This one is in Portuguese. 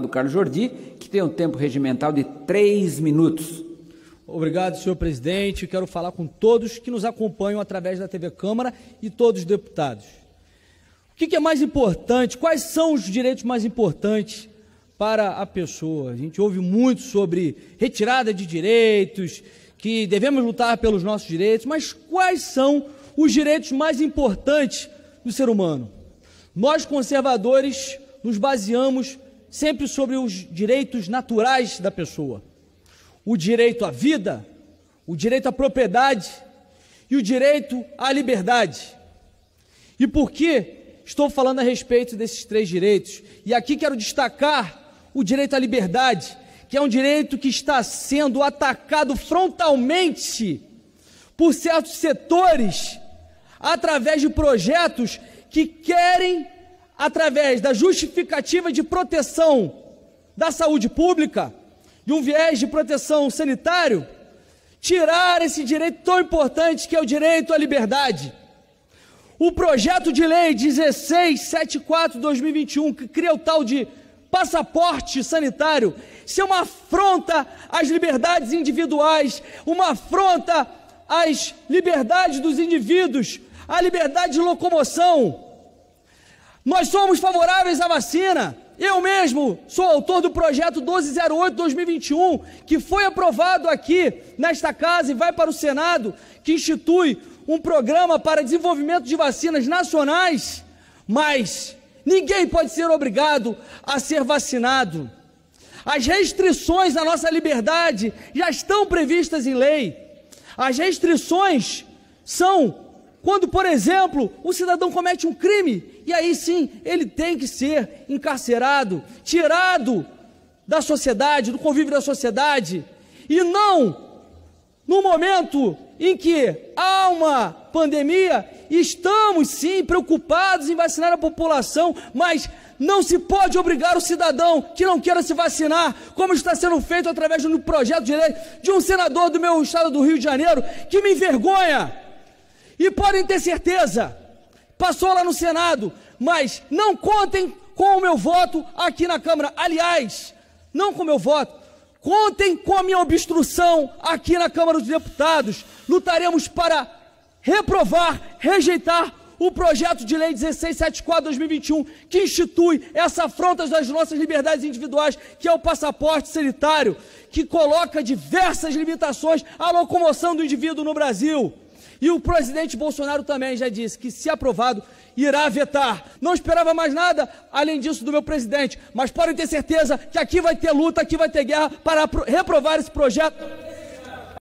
do Carlos Jordi, que tem um tempo regimental de três minutos. Obrigado, senhor presidente. Quero falar com todos que nos acompanham através da TV Câmara e todos os deputados. O que é mais importante? Quais são os direitos mais importantes para a pessoa? A gente ouve muito sobre retirada de direitos, que devemos lutar pelos nossos direitos, mas quais são os direitos mais importantes do ser humano? Nós, conservadores, nos baseamos sempre sobre os direitos naturais da pessoa: o direito à vida, o direito à propriedade e o direito à liberdade. E por que estou falando a respeito desses três direitos? E aqui quero destacar o direito à liberdade, que é um direito que está sendo atacado frontalmente por certos setores através de projetos que querem através da justificativa de proteção da saúde pública, de um viés de proteção sanitário, tirar esse direito tão importante que é o direito à liberdade. O projeto de lei 1674-2021, que cria o tal de passaporte sanitário, isso é uma afronta às liberdades individuais, uma afronta às liberdades dos indivíduos, à liberdade de locomoção. Nós somos favoráveis à vacina. Eu mesmo sou autor do projeto 1208-2021, que foi aprovado aqui nesta casa e vai para o Senado, que institui um programa para desenvolvimento de vacinas nacionais, mas ninguém pode ser obrigado a ser vacinado. As restrições à nossa liberdade já estão previstas em lei. As restrições são quando, por exemplo, o cidadão comete um crime, e aí sim ele tem que ser encarcerado, tirado da sociedade, do convívio da sociedade, e não no momento em que há uma pandemia, estamos sim preocupados em vacinar a população, mas não se pode obrigar o cidadão que não queira se vacinar, como está sendo feito através de um projeto de lei de um senador do meu estado do Rio de Janeiro, que me envergonha e podem ter certeza, passou lá no Senado, mas não contem com o meu voto aqui na Câmara. Aliás, não com o meu voto, contem com a minha obstrução aqui na Câmara dos Deputados. Lutaremos para reprovar, rejeitar o projeto de lei 1674-2021, que institui essa afronta das nossas liberdades individuais, que é o passaporte sanitário, que coloca diversas limitações à locomoção do indivíduo no Brasil. E o presidente Bolsonaro também já disse que, se aprovado, irá vetar. Não esperava mais nada além disso do meu presidente, mas podem ter certeza que aqui vai ter luta, aqui vai ter guerra para reprovar esse projeto.